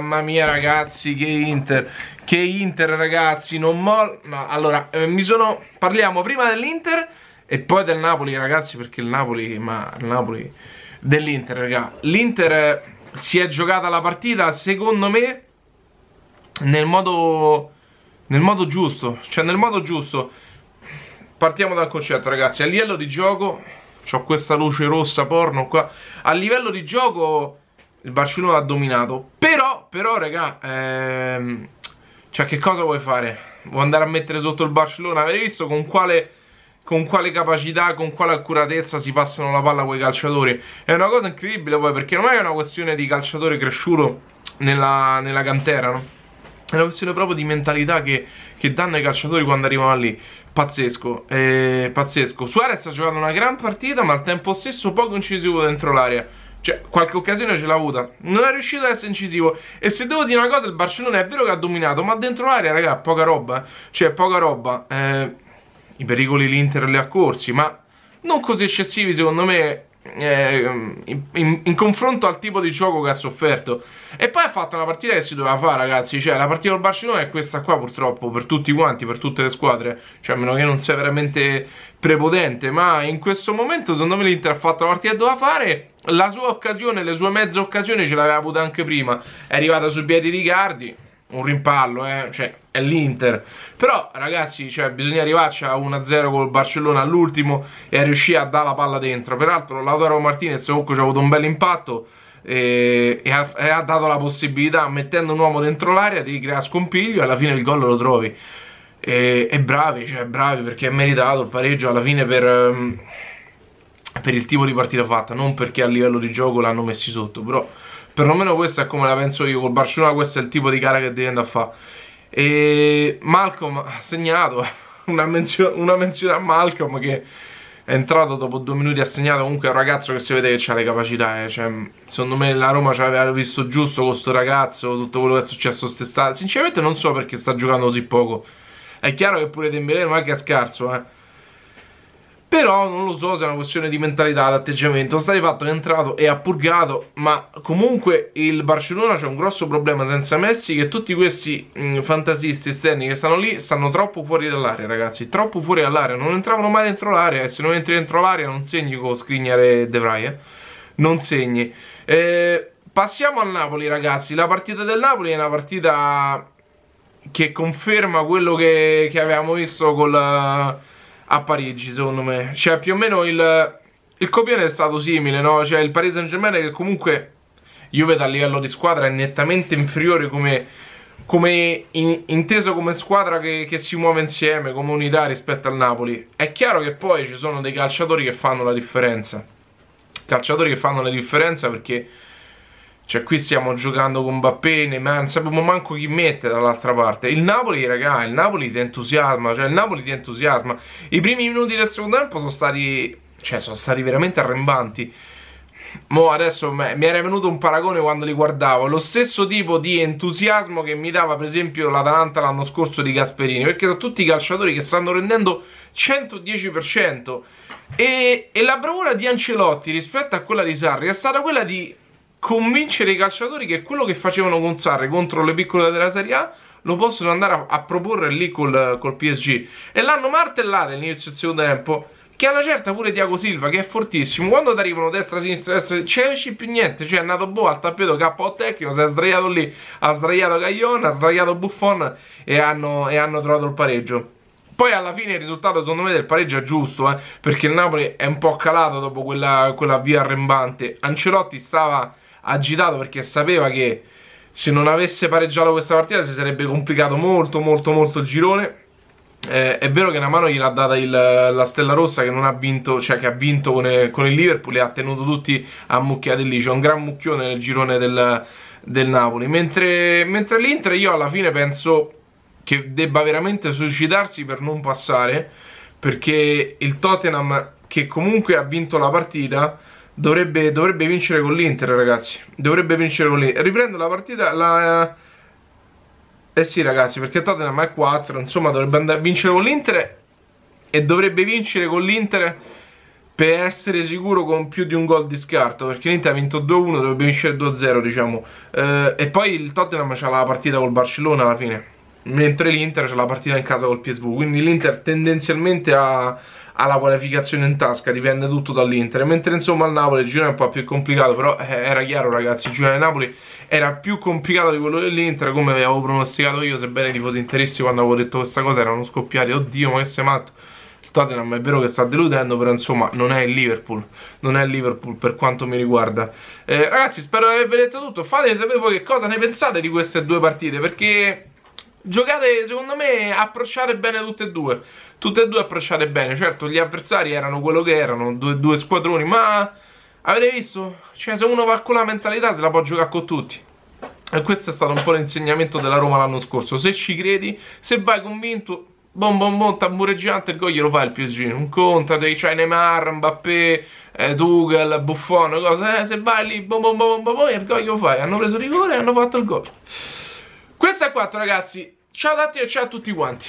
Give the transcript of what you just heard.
Mamma mia ragazzi, che Inter. Che Inter ragazzi, non mol... No, allora, eh, mi sono... Parliamo prima dell'Inter e poi del Napoli ragazzi, perché il Napoli... Ma il Napoli... Dell'Inter, raga. L'Inter si è giocata la partita, secondo me, nel modo... Nel modo giusto. Cioè, nel modo giusto. Partiamo dal concetto, ragazzi. A livello di gioco... Ho questa luce rossa porno qua. A livello di gioco il Barcellona ha dominato. Però, però, raga, ehm, cioè che cosa vuoi fare? Vuoi andare a mettere sotto il Barcellona? Avete visto con quale, con quale capacità, con quale accuratezza si passano la palla quei calciatori? È una cosa incredibile poi, perché non è una questione di calciatore cresciuto nella, nella cantera, no? È una questione proprio di mentalità che, che danno ai calciatori quando arrivano lì. Pazzesco, eh, pazzesco. Suarez ha giocato una gran partita, ma al tempo stesso poco incisivo dentro l'area. Cioè, qualche occasione ce l'ha avuta. Non è riuscito ad essere incisivo. E se devo dire una cosa, il Barcellona è vero che ha dominato, ma dentro l'area, raga, poca roba. Eh. Cioè, poca roba. Eh, I pericoli l'Inter li ha corsi, ma non così eccessivi, secondo me. Eh, in, in, confronto al tipo di gioco che ha sofferto e poi ha fatto una partita che si doveva fare ragazzi cioè la partita col Barcellona è questa qua purtroppo per tutti quanti per tutte le squadre cioè a meno che non sia veramente prepotente ma in questo momento secondo me l'Inter ha fatto la partita che doveva fare la sua occasione, le sue mezze occasioni ce l'aveva avuta anche prima. È arrivata su piedi Riccardi, un rimpallo, eh? cioè, è l'Inter. Però, ragazzi, cioè, bisogna arrivarci a 1-0 col Barcellona all'ultimo e riuscire a dare la palla dentro. Peraltro, Lautaro Martinez comunque ci ha avuto un bel impatto e, eh, e, ha, e ha dato la possibilità, mettendo un uomo dentro l'area, di creare scompiglio e alla fine il gol lo trovi. E, e bravi, cioè, bravi, perché è meritato il pareggio alla fine per... Um, per il tipo di partita fatta, non perché a livello di gioco l'hanno messi sotto, però perlomeno questa è come la penso io, col Barcellona questo è il tipo di gara che devi andare a fare. E Malcolm ha segnato eh, una, menzio una menzione a Malcolm che è entrato dopo due minuti ha segnato comunque è un ragazzo che si vede che ha le capacità eh. cioè, secondo me la Roma ci aveva visto giusto con questo ragazzo tutto quello che è successo quest'estate sinceramente non so perché sta giocando così poco è chiaro che pure Dembélé non è che è scarso eh però non lo so se è una questione di mentalità, di atteggiamento, sta di fatto è entrato e ha purgato, ma comunque il Barcellona c'è un grosso problema senza Messi che tutti questi mh, mm, fantasisti esterni che stanno lì stanno troppo fuori dall'area ragazzi, troppo fuori dall'area, non entravano mai dentro l'area e se non entri dentro l'area non segni con scrignare De Vrij, eh? non segni. Eh, passiamo al Napoli ragazzi, la partita del Napoli è una partita che conferma quello che, che avevamo visto col a Parigi secondo me cioè più o meno il, il copione è stato simile no? cioè il Paris Saint Germain che comunque io vedo a livello di squadra è nettamente inferiore come, come in, inteso come squadra che, che, si muove insieme, come unità rispetto al Napoli. È chiaro che poi ci sono dei calciatori che fanno la differenza. Calciatori che fanno la differenza perché cioè qui stiamo giocando con Mbappé, Neymar, non sappiamo manco chi mette dall'altra parte. Il Napoli, raga, il Napoli ti entusiasma, cioè il Napoli ti entusiasma. I primi minuti del secondo tempo sono stati, cioè sono stati veramente arrembanti. Mo adesso mi era venuto un paragone quando li guardavo. Lo stesso tipo di entusiasmo che mi dava, per esempio, l'Atalanta l'anno scorso di Gasperini. Perché sono tutti calciatori che stanno rendendo 110%. E, e la bravura di Ancelotti rispetto a quella di Sarri è stata quella di convincere i calciatori che quello che facevano con Sarri contro le piccole della Serie A lo possono andare a, a proporre lì col, col PSG e l'hanno martellato all'inizio del secondo tempo che alla certa pure Tiago Silva che è fortissimo quando ti arrivano destra, sinistra, destra c'è più niente cioè è andato boh al tappeto KO tecnico si è sdraiato lì ha sdraiato Caglione ha sdraiato Buffon e hanno, e hanno trovato il pareggio poi alla fine il risultato secondo me del pareggio è giusto eh, perché il Napoli è un po' calato dopo quella, quella via arrembante Ancelotti stava agitato perché sapeva che se non avesse pareggiato questa partita si sarebbe complicato molto molto molto il girone eh, è vero che una mano gliel'ha data il, la Stella Rossa che non ha vinto, cioè che ha vinto con, il, con il Liverpool e ha tenuto tutti ammucchiati lì. C'è un gran mucchione nel girone del, del Napoli. Mentre, mentre l'Inter io alla fine penso che debba veramente suicidarsi per non passare perché il Tottenham che comunque ha vinto la partita Dovrebbe, dovrebbe, vincere con l'Inter, ragazzi. Dovrebbe vincere con l'Inter. Riprendo la partita. La... Eh, eh sì, ragazzi, perché Tottenham è 4. Insomma, dovrebbe andare a vincere con l'Inter. E dovrebbe vincere con l'Inter per essere sicuro con più di un gol di scarto. Perché l'Inter ha vinto 2-1, dovrebbe vincere 2-0, diciamo. Eh, e poi il Tottenham c'ha la partita col Barcellona alla fine. Mentre l'Inter c'ha la partita in casa col PSV. Quindi l'Inter tendenzialmente ha ha la qualificazione in tasca, dipende tutto dall'Inter. Mentre insomma al Napoli il girone è un po' più complicato, però eh, era chiaro ragazzi, il girone del Napoli era più complicato di quello dell'Inter, come avevo pronosticato io, sebbene i tifosi interessi quando avevo detto questa cosa erano scoppiati, oddio ma che sei matto. Il Tottenham è vero che sta deludendo, però insomma non è il Liverpool, non è il Liverpool per quanto mi riguarda. Eh, ragazzi, spero di avervi detto tutto, fatemi sapere voi che cosa ne pensate di queste due partite, perché giocate, secondo me, approcciate bene tutte e due. Tutte e due approcciate bene. Certo, gli avversari erano quello che erano, due, due squadroni, ma avete visto? Cioè, se uno va con la mentalità se la può giocare con tutti. E questo è stato un po' l'insegnamento della Roma l'anno scorso. Se ci credi, se vai convinto, Bon bon bon, tambureggiante, il gol glielo fai il PSG. Non conta, c'hai Neymar, Mbappé, eh, Dugal, Buffon, cose. Eh, se vai lì, bon bon bon bon, bon il gol glielo fai. Hanno preso rigore e hanno fatto il gol. Questa è quanto ragazzi, ciao a tutti e ciao a tutti quanti.